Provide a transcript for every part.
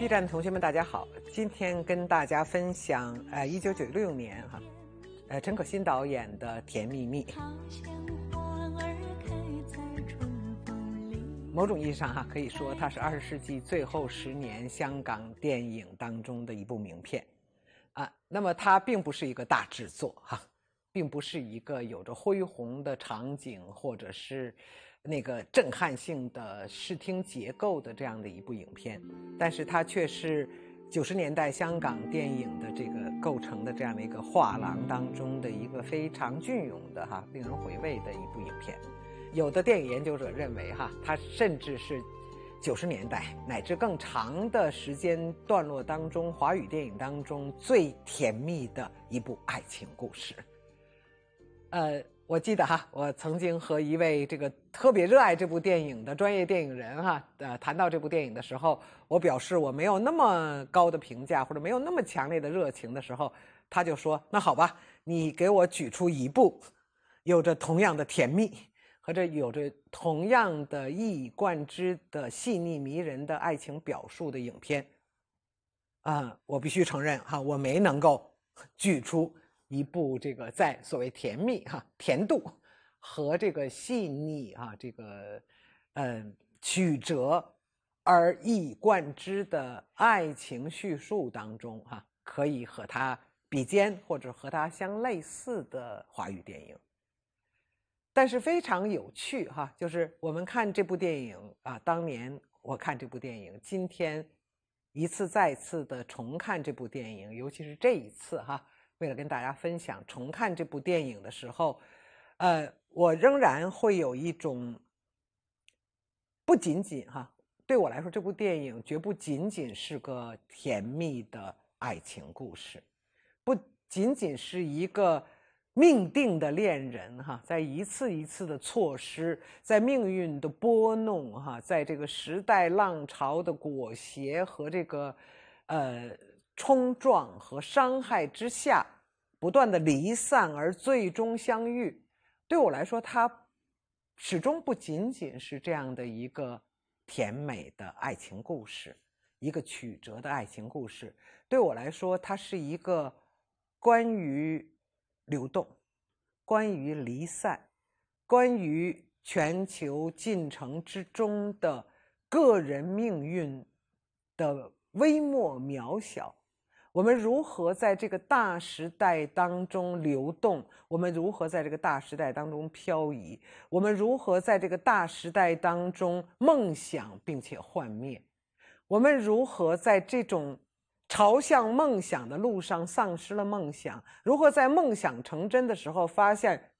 B 站的同学们，大家好！今天跟大家分享，呃，一九九六年哈，呃，陈可辛导演的《甜蜜蜜》。某种意义上哈，可以说它是二十世纪最后十年香港电影当中的一部名片啊。那么它并不是一个大制作哈，并不是一个有着恢宏的场景或者是。那个震撼性的视听结构的这样的一部影片，但是它却是九十年代香港电影的这个构成的这样的一个画廊当中的一个非常隽永的哈，令人回味的一部影片。有的电影研究者认为哈，它甚至是九十年代乃至更长的时间段落当中华语电影当中最甜蜜的一部爱情故事。呃。我记得哈，我曾经和一位这个特别热爱这部电影的专业电影人哈，呃，谈到这部电影的时候，我表示我没有那么高的评价或者没有那么强烈的热情的时候，他就说：“那好吧，你给我举出一部有着同样的甜蜜和这有着同样的一以贯之的细腻迷人的爱情表述的影片。”啊，我必须承认哈，我没能够举出。一部这个在所谓甜蜜哈甜度和这个细腻哈这个嗯曲折而一以贯之的爱情叙述当中哈，可以和它比肩或者和它相类似的华语电影。但是非常有趣哈，就是我们看这部电影啊，当年我看这部电影，今天一次再次的重看这部电影，尤其是这一次哈。为了跟大家分享，重看这部电影的时候，呃，我仍然会有一种，不仅仅哈，对我来说，这部电影绝不仅仅是个甜蜜的爱情故事，不仅仅是一个命定的恋人哈，在一次一次的错失，在命运的拨弄哈，在这个时代浪潮的裹挟和这个呃。冲撞和伤害之下，不断的离散而最终相遇，对我来说，它始终不仅仅是这样的一个甜美的爱情故事，一个曲折的爱情故事。对我来说，它是一个关于流动，关于离散，关于全球进程之中的个人命运的微末渺小。我们如何在这个大时代当中流动？我们如何在这个大时代当中漂移？我们如何在这个大时代当中梦想并且幻灭？我们如何在这种朝向梦想的路上丧失了梦想？如何在梦想成真的时候发现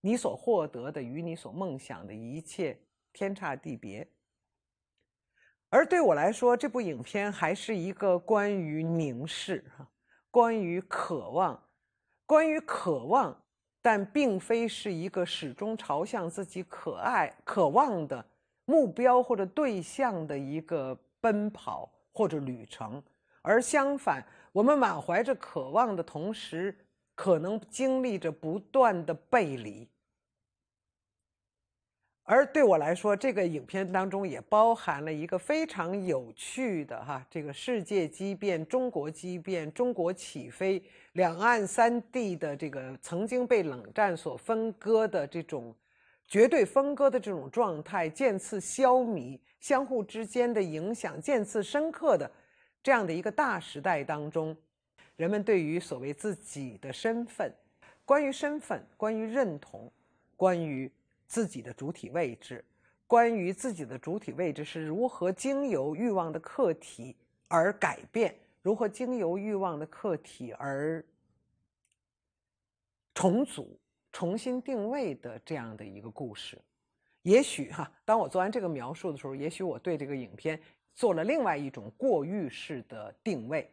你所获得的与你所梦想的一切天差地别？而对我来说，这部影片还是一个关于凝视，关于渴望，关于渴望，但并非是一个始终朝向自己可爱、渴望的目标或者对象的一个奔跑或者旅程。而相反，我们满怀着渴望的同时，可能经历着不断的背离。而对我来说，这个影片当中也包含了一个非常有趣的哈，这个世界激变，中国激变，中国起飞，两岸三地的这个曾经被冷战所分割的这种绝对分割的这种状态渐次消弭，相互之间的影响渐次深刻的这样的一个大时代当中，人们对于所谓自己的身份，关于身份，关于认同，关于。自己的主体位置，关于自己的主体位置是如何经由欲望的客体而改变，如何经由欲望的客体而重组、重新定位的这样的一个故事。也许哈，当我做完这个描述的时候，也许我对这个影片做了另外一种过誉式的定位，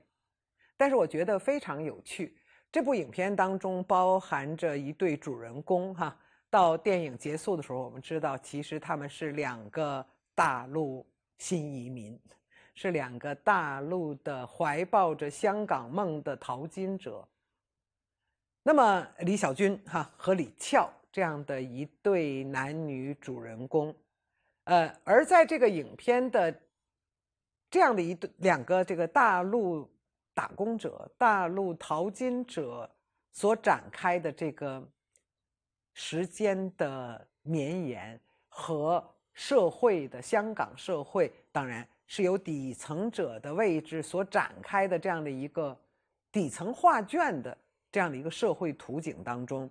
但是我觉得非常有趣。这部影片当中包含着一对主人公哈。到电影结束的时候，我们知道，其实他们是两个大陆新移民，是两个大陆的怀抱着香港梦的淘金者。那么李小军哈和李翘这样的一对男女主人公，呃，而在这个影片的这样的一对两个这个大陆打工者、大陆淘金者所展开的这个。时间的绵延和社会的香港社会，当然是由底层者的位置所展开的这样的一个底层画卷的这样的一个社会图景当中，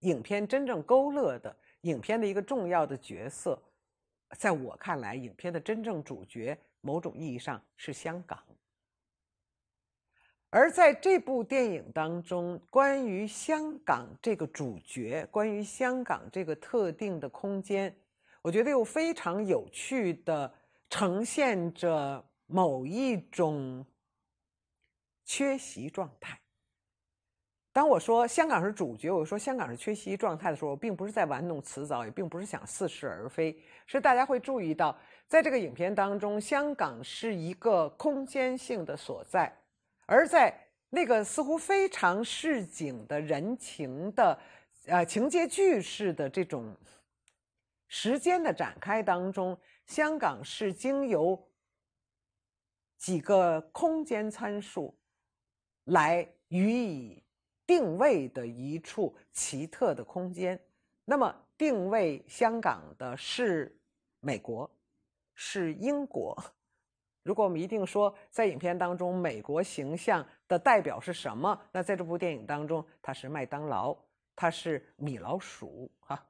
影片真正勾勒的影片的一个重要的角色，在我看来，影片的真正主角，某种意义上是香港。而在这部电影当中，关于香港这个主角，关于香港这个特定的空间，我觉得又非常有趣的呈现着某一种缺席状态。当我说香港是主角，我说香港是缺席状态的时候，我并不是在玩弄辞藻，也并不是想似是而非，是大家会注意到，在这个影片当中，香港是一个空间性的所在。而在那个似乎非常市井的人情的，呃，情节剧式的这种时间的展开当中，香港是经由几个空间参数来予以定位的一处奇特的空间。那么，定位香港的是美国，是英国。如果我们一定说在影片当中美国形象的代表是什么，那在这部电影当中，它是麦当劳，它是米老鼠，哈，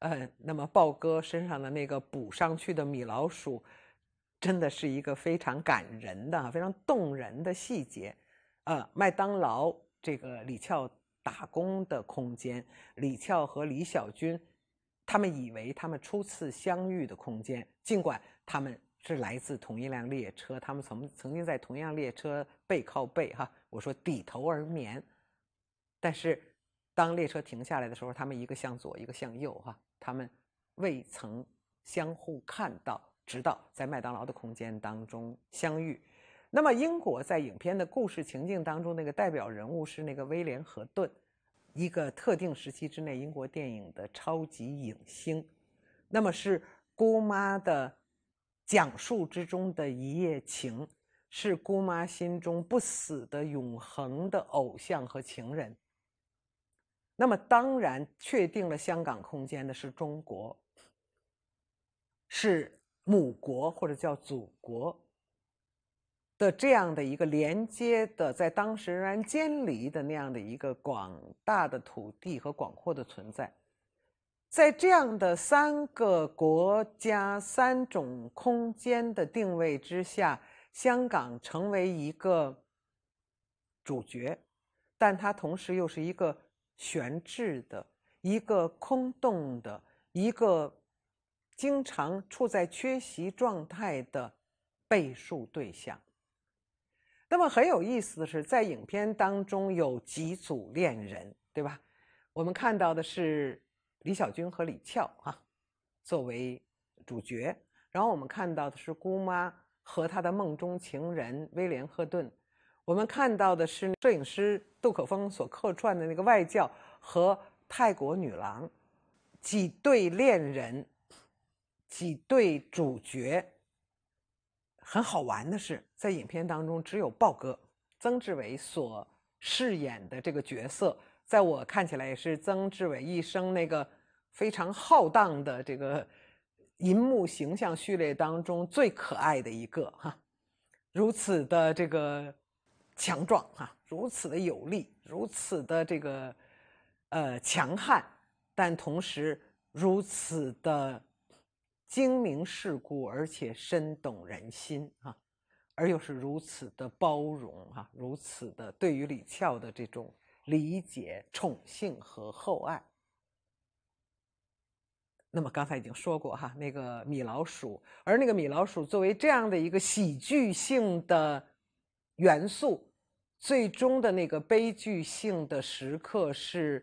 呃，那么豹哥身上的那个补上去的米老鼠，真的是一个非常感人的、非常动人的细节，啊，麦当劳这个李俏打工的空间，李俏和李小军他们以为他们初次相遇的空间，尽管他们。是来自同一辆列车，他们曾曾经在同样列车背靠背哈，我说抵头而眠，但是当列车停下来的时候，他们一个向左，一个向右哈，他们未曾相互看到，直到在麦当劳的空间当中相遇。那么英国在影片的故事情境当中，那个代表人物是那个威廉·赫顿，一个特定时期之内英国电影的超级影星。那么是姑妈的。讲述之中的一夜情，是姑妈心中不死的、永恒的偶像和情人。那么，当然确定了香港空间的是中国，是母国或者叫祖国的这样的一个连接的，在当时仍然坚离的那样的一个广大的土地和广阔的存在。在这样的三个国家、三种空间的定位之下，香港成为一个主角，但它同时又是一个悬置的、一个空洞的、一个经常处在缺席状态的被述对象。那么很有意思的是，在影片当中有几组恋人，对吧？我们看到的是。李小军和李俏啊，作为主角。然后我们看到的是姑妈和她的梦中情人威廉·赫顿。我们看到的是摄影师杜可风所客串的那个外教和泰国女郎，几对恋人，几对主角。很好玩的是，在影片当中，只有豹哥曾志伟所饰演的这个角色，在我看起来也是曾志伟一生那个。非常浩荡的这个银幕形象序列当中最可爱的一个哈，如此的这个强壮哈，如此的有力，如此的这个呃强悍，但同时如此的精明世故，而且深懂人心哈，而又是如此的包容哈，如此的对于李俏的这种理解、宠幸和厚爱。那么刚才已经说过哈，那个米老鼠，而那个米老鼠作为这样的一个喜剧性的元素，最终的那个悲剧性的时刻是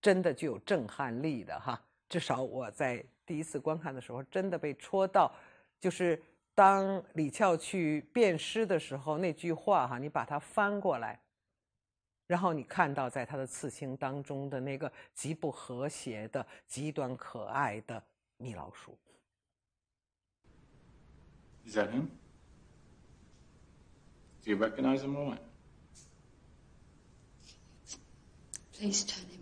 真的具有震撼力的哈。至少我在第一次观看的时候，真的被戳到，就是当李翘去辨尸的时候那句话哈，你把它翻过来。然后你看到，在他的刺青当中的那个极不和谐的、极端可爱的米老鼠。Is that him? Do you recognize him or what? Please turn him.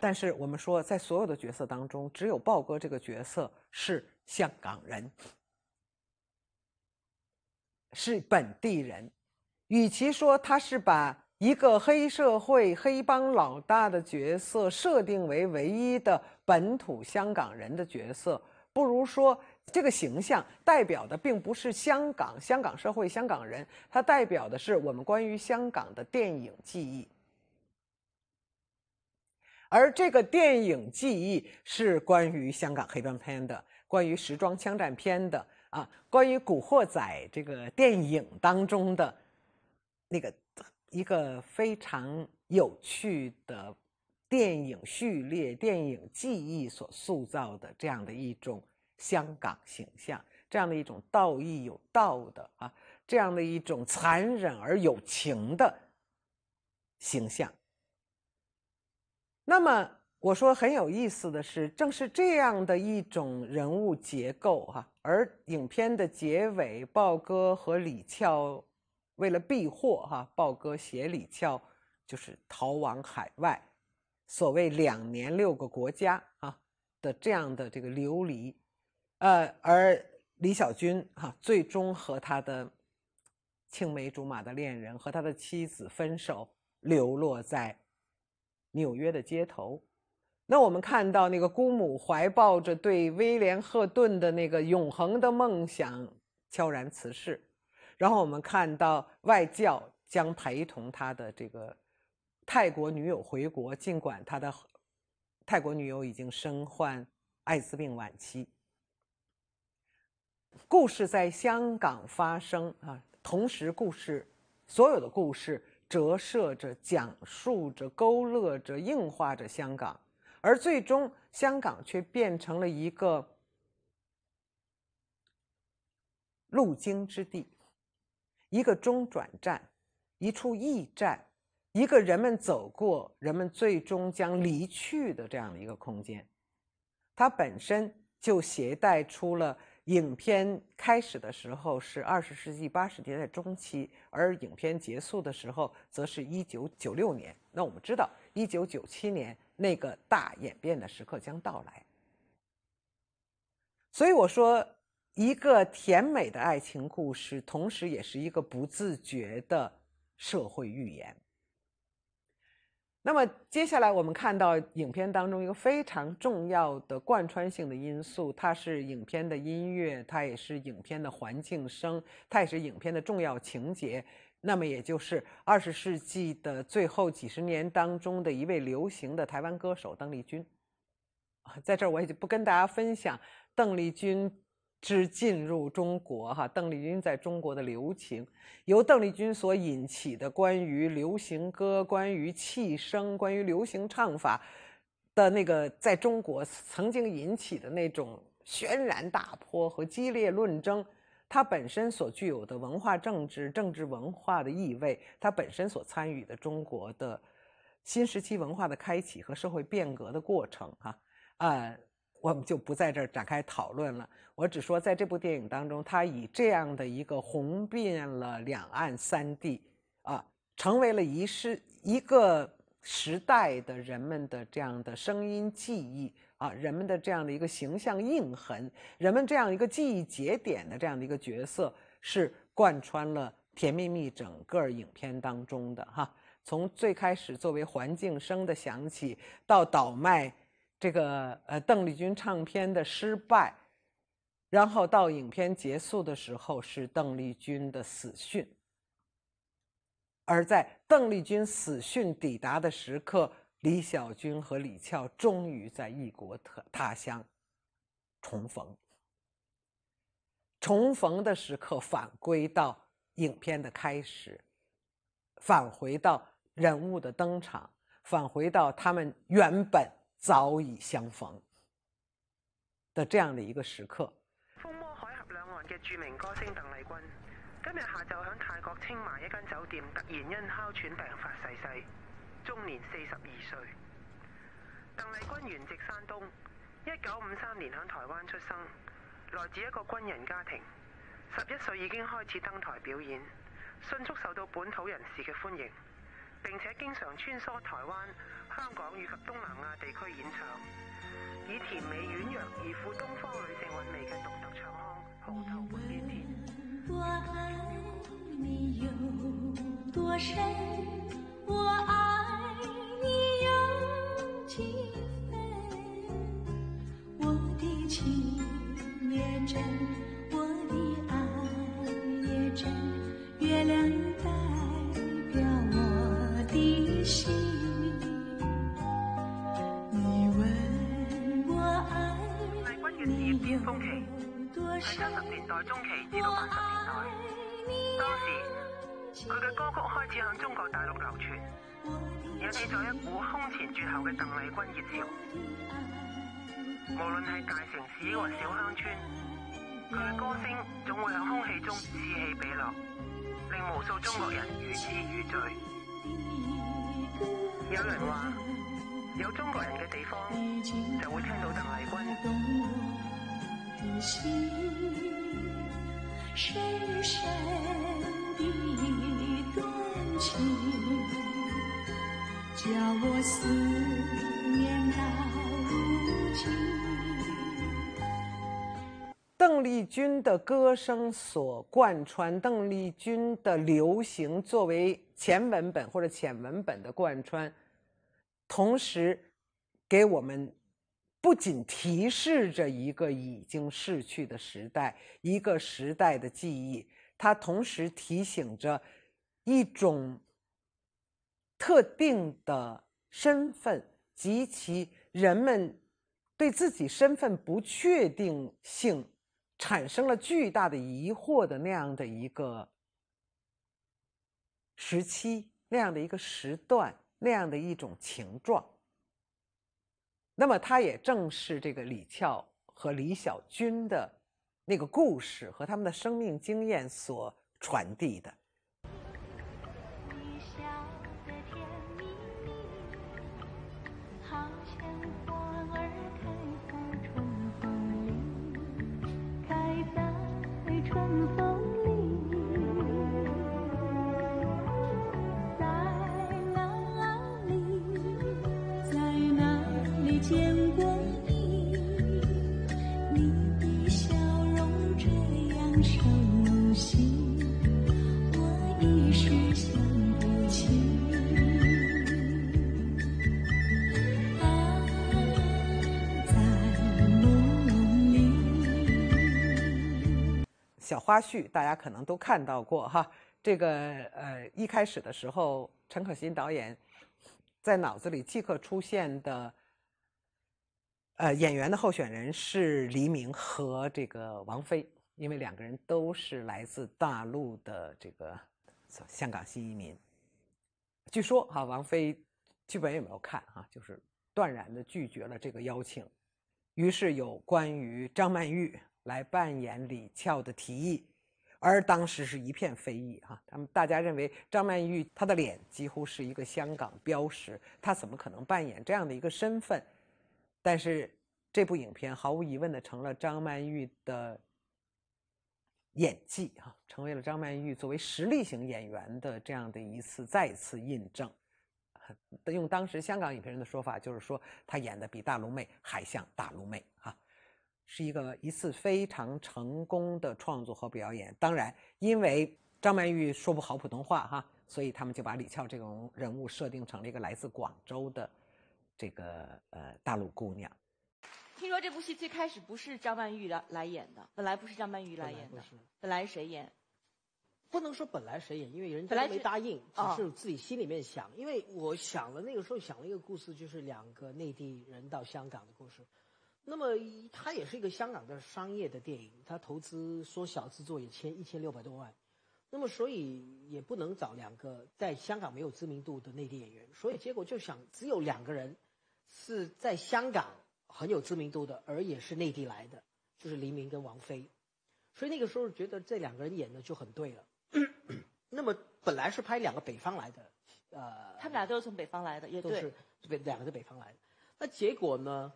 但是我们说，在所有的角色当中，只有豹哥这个角色是香港人，是本地人。与其说他是把一个黑社会黑帮老大的角色设定为唯一的本土香港人的角色，不如说这个形象代表的并不是香港、香港社会、香港人，它代表的是我们关于香港的电影记忆。而这个电影记忆是关于香港黑帮片的，关于时装枪战片的，啊，关于古惑仔这个电影当中的那个一个非常有趣的电影序列、电影记忆所塑造的这样的一种香港形象，这样的一种道义有道的啊，这样的一种残忍而有情的形象。那么我说很有意思的是，正是这样的一种人物结构哈，而影片的结尾，豹哥和李俏，为了避祸哈，豹哥携李俏就是逃往海外，所谓两年六个国家啊的这样的这个流离，呃，而李小军哈最终和他的青梅竹马的恋人和他的妻子分手，流落在。纽约的街头，那我们看到那个姑母怀抱着对威廉·赫顿的那个永恒的梦想悄然辞世，然后我们看到外教将陪同他的这个泰国女友回国，尽管他的泰国女友已经身患艾滋病晚期。故事在香港发生啊，同时故事，所有的故事。折射着、讲述着、勾勒着、硬化着香港，而最终香港却变成了一个路经之地，一个中转站，一处驿站，一个人们走过、人们最终将离去的这样的一个空间，它本身就携带出了。影片开始的时候是二十世纪八十年代中期，而影片结束的时候则是一九九六年。那我们知道，一九九七年那个大演变的时刻将到来。所以我说，一个甜美的爱情故事，同时也是一个不自觉的社会预言。那么接下来我们看到影片当中一个非常重要的贯穿性的因素，它是影片的音乐，它也是影片的环境声，它也是影片的重要情节。那么也就是二十世纪的最后几十年当中的一位流行的台湾歌手邓丽君。在这儿我也就不跟大家分享邓丽君。之进入中国，哈，邓丽君在中国的流行，由邓丽君所引起的关于流行歌、关于气声、关于流行唱法的那个在中国曾经引起的那种轩然大波和激烈论争，它本身所具有的文化、政治、政治文化的意味，它本身所参与的中国的新时期文化的开启和社会变革的过程，哈，啊。我们就不在这儿展开讨论了。我只说，在这部电影当中，他以这样的一个红遍了两岸三地啊，成为了一世一个时代的人们的这样的声音记忆啊，人们的这样的一个形象印痕，人们这样一个记忆节点的这样的一个角色，是贯穿了《甜蜜蜜》整个影片当中的哈。从最开始作为环境声的响起，到倒卖。这个呃，邓丽君唱片的失败，然后到影片结束的时候是邓丽君的死讯，而在邓丽君死讯抵达的时刻，李小军和李俏终于在异国他他乡重逢。重逢的时刻，返回到影片的开始，返回到人物的登场，返回到他们原本。早已相逢的这样的一个时刻。风魔海峡两岸嘅著名歌星邓丽君，今日下昼响泰国清迈一间酒店，突然因哮喘病发逝世，终年四十二岁。邓丽君原籍山东，一九五三年响台湾出生，来自一个军人家庭，十一岁已经开始登台表演，迅速受到本土人士嘅欢迎。并且经常穿梭台湾香港以及东南亚地区演唱以甜美软弱而富东方女性韵味嘅独特唱腔红透半边天我爱你有多深我爱你有几分我的情也真高峰期系七十年代中期至到八十年代，当时佢嘅歌曲开始向中国大陆流传，引起咗一股空前绝后嘅邓丽君热潮。无论系大城市或小乡村，佢嘅歌声总会响空气中此起彼落，令无数中国人如痴如醉。有人话，有中国人嘅地方就会听到邓丽君。邓丽君的歌声所贯穿，邓丽君的流行作为前文本或者浅文本的贯穿，同时给我们。不仅提示着一个已经逝去的时代，一个时代的记忆，它同时提醒着一种特定的身份及其人们对自己身份不确定性产生了巨大的疑惑的那样的一个时期，那样的一个时段，那样的一种情状。那么，它也正是这个李俏和李小军的那个故事和他们的生命经验所传递的。春风。小花絮，大家可能都看到过哈。这个呃，一开始的时候，陈可辛导演在脑子里即刻出现的，呃，演员的候选人是黎明和这个王菲，因为两个人都是来自大陆的这个香港新移民。据说哈，王菲剧本也没有看哈，就是断然的拒绝了这个邀请。于是有关于张曼玉。来扮演李俏的提议，而当时是一片非议哈。他们大家认为张曼玉她的脸几乎是一个香港标识，她怎么可能扮演这样的一个身份？但是这部影片毫无疑问的成了张曼玉的演技哈，成为了张曼玉作为实力型演员的这样的一次再次印证。用当时香港影评人的说法，就是说她演的比大龙妹还像大龙妹哈。是一个一次非常成功的创作和表演。当然，因为张曼玉说不好普通话哈，所以他们就把李翘这个人物设定成了一个来自广州的这个呃大陆姑娘。听说这部戏最开始不是张曼玉来演的，本来不是张曼玉来演的，本来谁演？不能说本来谁演，因为人家没答应，只是自己心里面想。因为我想了那个时候想了一个故事，就是两个内地人到香港的故事。那么它也是一个香港的商业的电影，它投资缩小制作也千一千六百多万，那么所以也不能找两个在香港没有知名度的内地演员，所以结果就想只有两个人是在香港很有知名度的，而也是内地来的，就是黎明跟王菲，所以那个时候觉得这两个人演的就很对了。那么本来是拍两个北方来的，呃，他们俩都是从北方来的，也都是北两个在北方来的，那结果呢？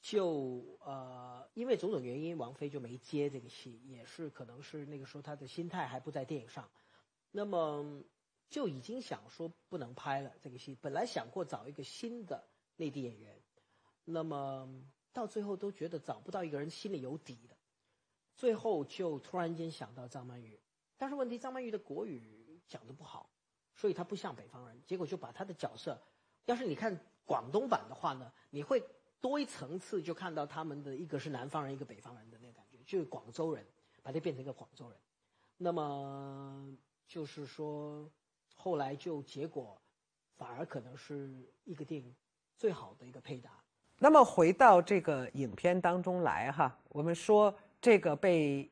就呃，因为种种原因，王菲就没接这个戏，也是可能是那个时候她的心态还不在电影上，那么就已经想说不能拍了这个戏。本来想过找一个新的内地演员，那么到最后都觉得找不到一个人心里有底的，最后就突然间想到张曼玉，但是问题张曼玉的国语讲的不好，所以她不像北方人。结果就把她的角色，要是你看广东版的话呢，你会。多一层次就看到他们的一个是南方人，一个北方人的那感觉，就是广州人，把它变成一个广州人。那么就是说，后来就结果，反而可能是一个电影最好的一个配搭。那么回到这个影片当中来哈，我们说这个被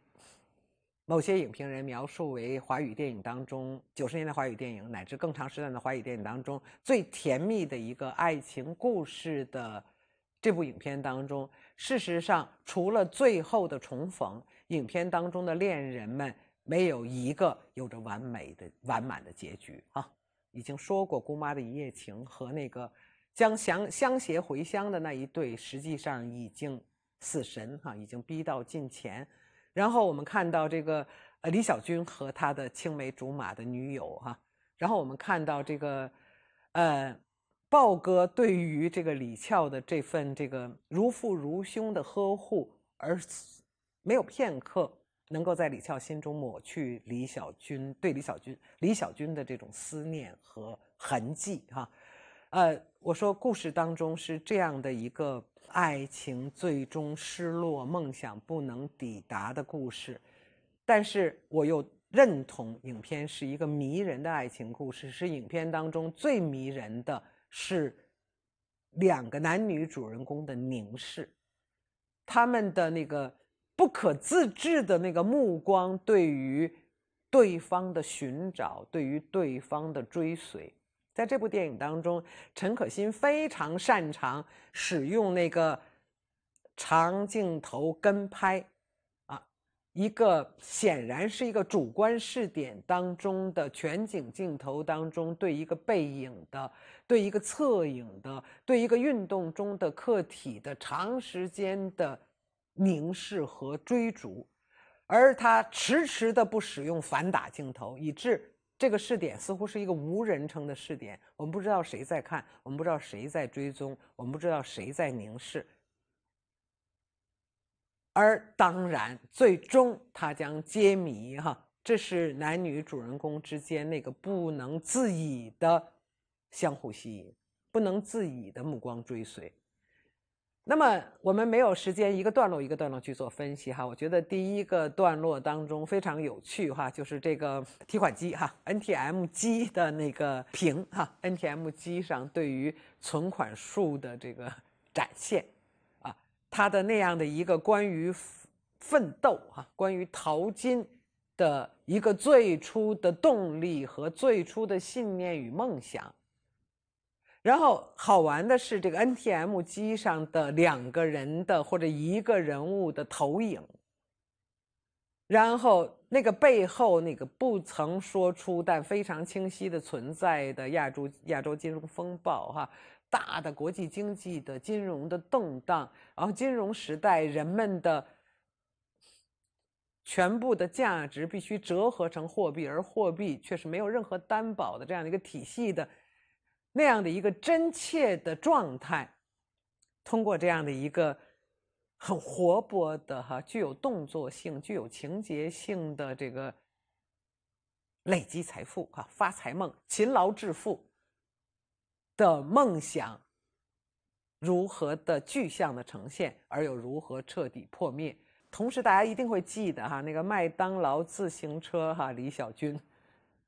某些影评人描述为华语电影当中九十年代华语电影乃至更长时间的华语电影当中最甜蜜的一个爱情故事的。这部影片当中，事实上除了最后的重逢，影片当中的恋人们没有一个有着完美的完满的结局啊。已经说过，姑妈的一夜情和那个将相相携回乡的那一对，实际上已经死神哈已经逼到近前。然后我们看到这个呃李小军和他的青梅竹马的女友哈，然后我们看到这个呃。豹哥对于这个李俏的这份这个如父如兄的呵护，而没有片刻能够在李俏心中抹去李小军对李小军李小军的这种思念和痕迹哈，呃，我说故事当中是这样的一个爱情最终失落、梦想不能抵达的故事，但是我又认同影片是一个迷人的爱情故事，是影片当中最迷人的。是两个男女主人公的凝视，他们的那个不可自制的那个目光，对于对方的寻找，对于对方的追随，在这部电影当中，陈可辛非常擅长使用那个长镜头跟拍，啊，一个显然是一个主观视点当中的全景镜头当中对一个背影的。对一个侧影的，对一个运动中的客体的长时间的凝视和追逐，而他迟迟的不使用反打镜头，以致这个视点似乎是一个无人称的视点。我们不知道谁在看，我们不知道谁在追踪，我们不知道谁在凝视。而当然，最终他将揭谜哈，这是男女主人公之间那个不能自已的。相互吸引，不能自已的目光追随。那么，我们没有时间一个段落一个段落去做分析哈。我觉得第一个段落当中非常有趣哈，就是这个提款机哈，N T M 机的那个屏哈，N T M 机上对于存款数的这个展现，啊，它的那样的一个关于奋斗哈，关于淘金的一个最初的动力和最初的信念与梦想。然后好玩的是，这个 NTM 机上的两个人的或者一个人物的投影，然后那个背后那个不曾说出但非常清晰的存在的亚洲亚洲金融风暴哈，大的国际经济的金融的动荡，然后金融时代人们的全部的价值必须折合成货币，而货币却是没有任何担保的这样的一个体系的。那样的一个真切的状态，通过这样的一个很活泼的哈，具有动作性、具有情节性的这个累积财富哈、发财梦、勤劳致富的梦想，如何的具象的呈现，而又如何彻底破灭？同时，大家一定会记得哈，那个麦当劳自行车哈，李小军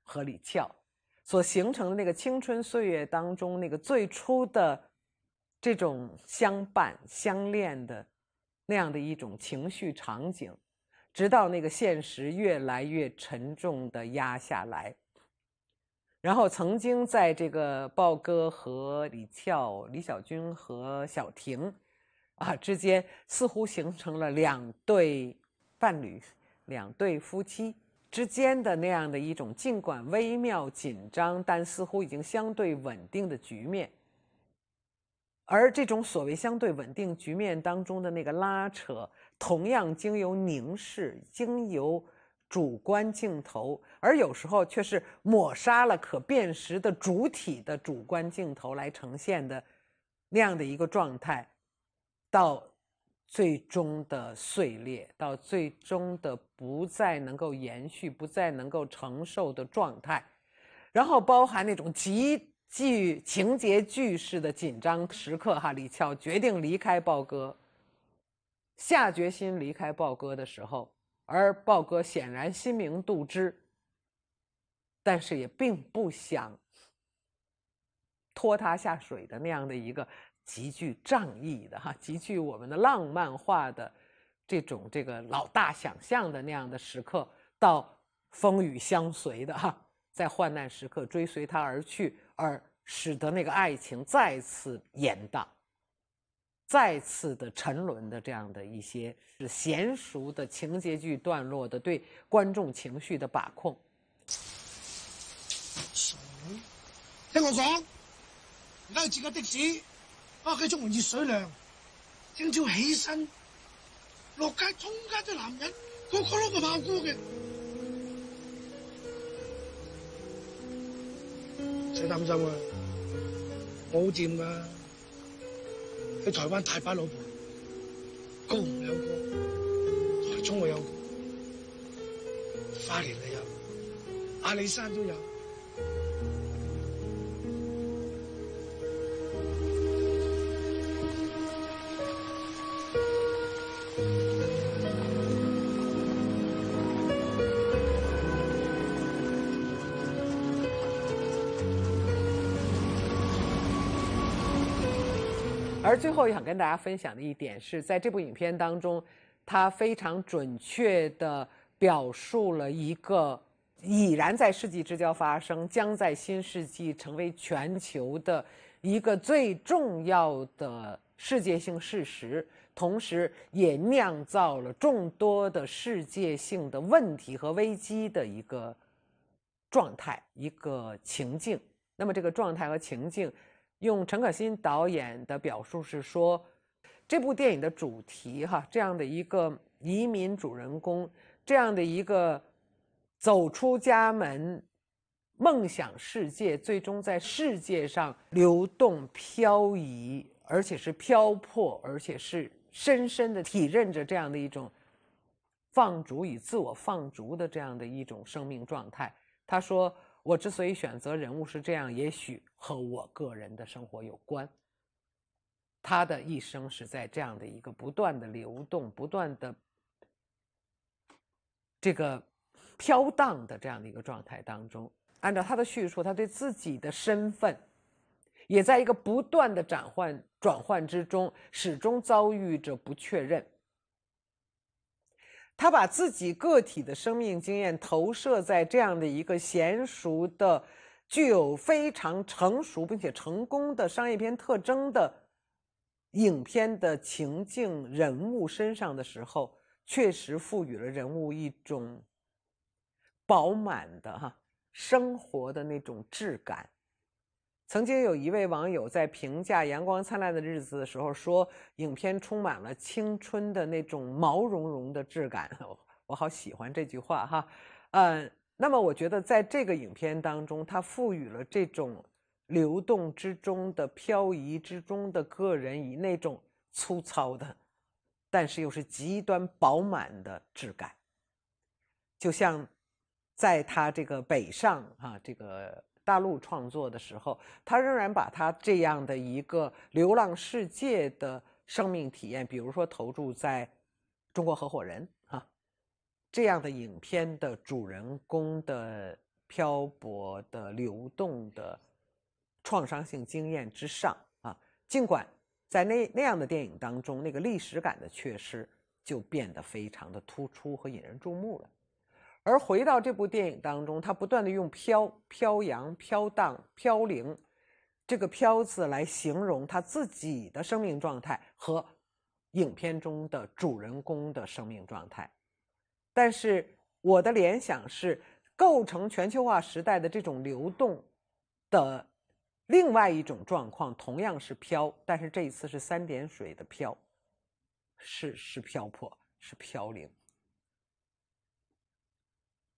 和李翘。所形成的那个青春岁月当中那个最初的，这种相伴相恋的那样的一种情绪场景，直到那个现实越来越沉重的压下来。然后曾经在这个豹哥和李俏、李小军和小婷，啊之间，似乎形成了两对伴侣，两对夫妻。之间的那样的一种，尽管微妙紧张，但似乎已经相对稳定的局面。而这种所谓相对稳定局面当中的那个拉扯，同样经由凝视、经由主观镜头，而有时候却是抹杀了可辨识的主体的主观镜头来呈现的那样的一个状态，到。最终的碎裂，到最终的不再能够延续、不再能够承受的状态，然后包含那种极具情节剧式的紧张时刻。哈，李俏决定离开豹哥，下决心离开豹哥的时候，而豹哥显然心明肚知，但是也并不想拖他下水的那样的一个。极具仗义的哈，极具我们的浪漫化的这种这个老大想象的那样的时刻，到风雨相随的哈，在患难时刻追随他而去，而使得那个爱情再次延宕，再次的沉沦的这样的一些是娴熟的情节剧段落的对观众情绪的把控。听我讲，唔该，几个的士。啊！佢冲完熱水涼，聽朝起身落街，通街都男人，個個都個爆姑嘅，使擔心啊！我好掂噶，喺台灣大把老婆，高雄有個，台中我有個，花蓮你有，阿里山都有。而最后，想跟大家分享的一点是在这部影片当中，他非常准确的表述了一个已然在世纪之交发生，将在新世纪成为全球的一个最重要的世界性事实，同时也酿造了众多的世界性的问题和危机的一个状态、一个情境。那么，这个状态和情境。用陈可辛导演的表述是说，这部电影的主题哈，这样的一个移民主人公，这样的一个走出家门、梦想世界，最终在世界上流动漂移，而且是漂泊，而且是深深的体认着这样的一种放逐与自我放逐的这样的一种生命状态。他说。我之所以选择人物是这样，也许和我个人的生活有关。他的一生是在这样的一个不断的流动、不断的这个飘荡的这样的一个状态当中。按照他的叙述，他对自己的身份也在一个不断的转换转换之中，始终遭遇着不确认。他把自己个体的生命经验投射在这样的一个娴熟的、具有非常成熟并且成功的商业片特征的影片的情境、人物身上的时候，确实赋予了人物一种饱满的哈生活的那种质感。曾经有一位网友在评价《阳光灿烂的日子》的时候说：“影片充满了青春的那种毛茸茸的质感。”我我好喜欢这句话哈，嗯，那么我觉得在这个影片当中，它赋予了这种流动之中的漂移之中的个人以那种粗糙的，但是又是极端饱满的质感，就像在他这个北上啊，这个。大陆创作的时候，他仍然把他这样的一个流浪世界的生命体验，比如说投注在《中国合伙人》啊这样的影片的主人公的漂泊的流动的创伤性经验之上啊。尽管在那那样的电影当中，那个历史感的缺失就变得非常的突出和引人注目了。而回到这部电影当中，他不断的用“飘、飘扬、飘荡、飘零”这个“飘”字来形容他自己的生命状态和影片中的主人公的生命状态。但是我的联想是，构成全球化时代的这种流动的另外一种状况，同样是飘，但是这一次是三点水的“飘”，是是飘泊，是飘零。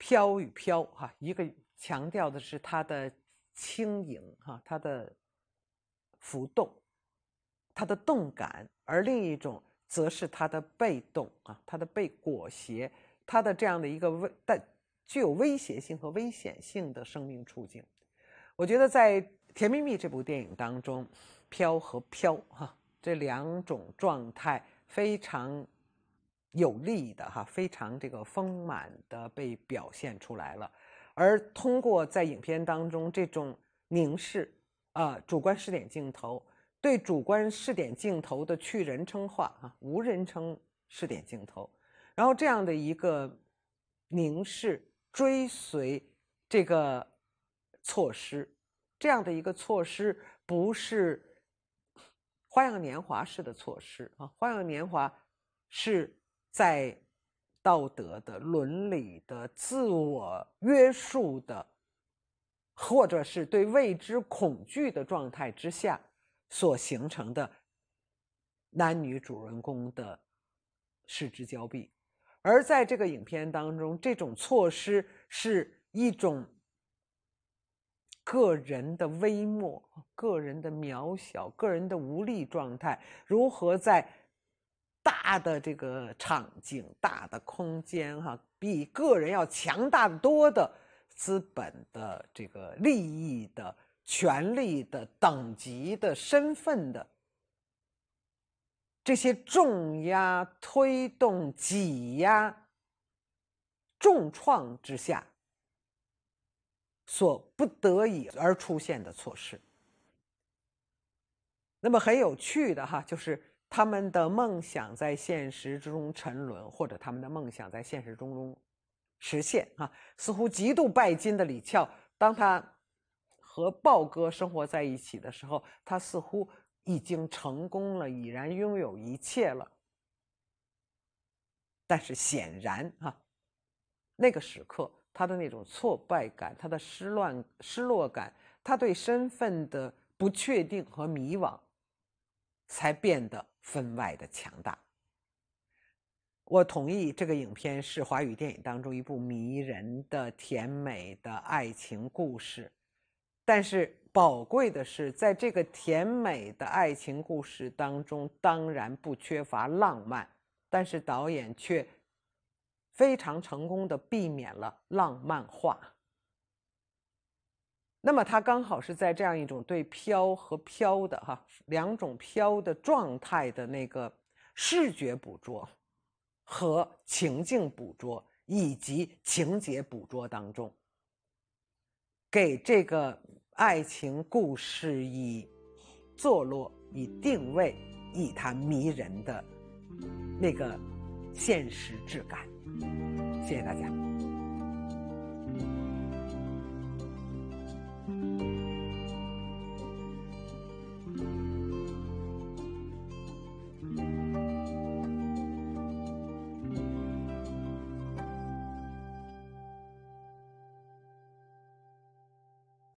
飘与飘，哈，一个强调的是它的轻盈，哈，它的浮动，它的动感；而另一种则是它的被动，啊，它的被裹挟，它的这样的一个危，带具有威胁性和危险性的生命处境。我觉得在《甜蜜蜜》这部电影当中，飘和飘，哈，这两种状态非常。有力的哈，非常这个丰满的被表现出来了，而通过在影片当中这种凝视啊，主观视点镜头对主观视点镜头的去人称化啊，无人称视点镜头，然后这样的一个凝视追随这个措施，这样的一个措施不是《花样年华》式的措施啊，《花样年华》是。在道德的、伦理的、自我约束的，或者是对未知恐惧的状态之下，所形成的男女主人公的失之交臂。而在这个影片当中，这种措施是一种个人的微末、个人的渺小、个人的无力状态，如何在？大的这个场景，大的空间，哈，比个人要强大的多的资本的这个利益的权利的等级的身份的这些重压推动挤压重创之下，所不得已而出现的措施。那么很有趣的哈，就是。他们的梦想在现实之中沉沦，或者他们的梦想在现实中中实现啊？似乎极度拜金的李翘，当他和豹哥生活在一起的时候，他似乎已经成功了，已然拥有一切了。但是显然啊，那个时刻他的那种挫败感、他的失乱、失落感、他对身份的不确定和迷惘，才变得。分外的强大。我同意这个影片是华语电影当中一部迷人的、甜美的爱情故事。但是宝贵的是，在这个甜美的爱情故事当中，当然不缺乏浪漫，但是导演却非常成功的避免了浪漫化。那么它刚好是在这样一种对飘和飘的哈两种飘的状态的那个视觉捕捉和情境捕捉以及情节捕捉当中，给这个爱情故事以坐落、以定位、以它迷人的那个现实质感。谢谢大家。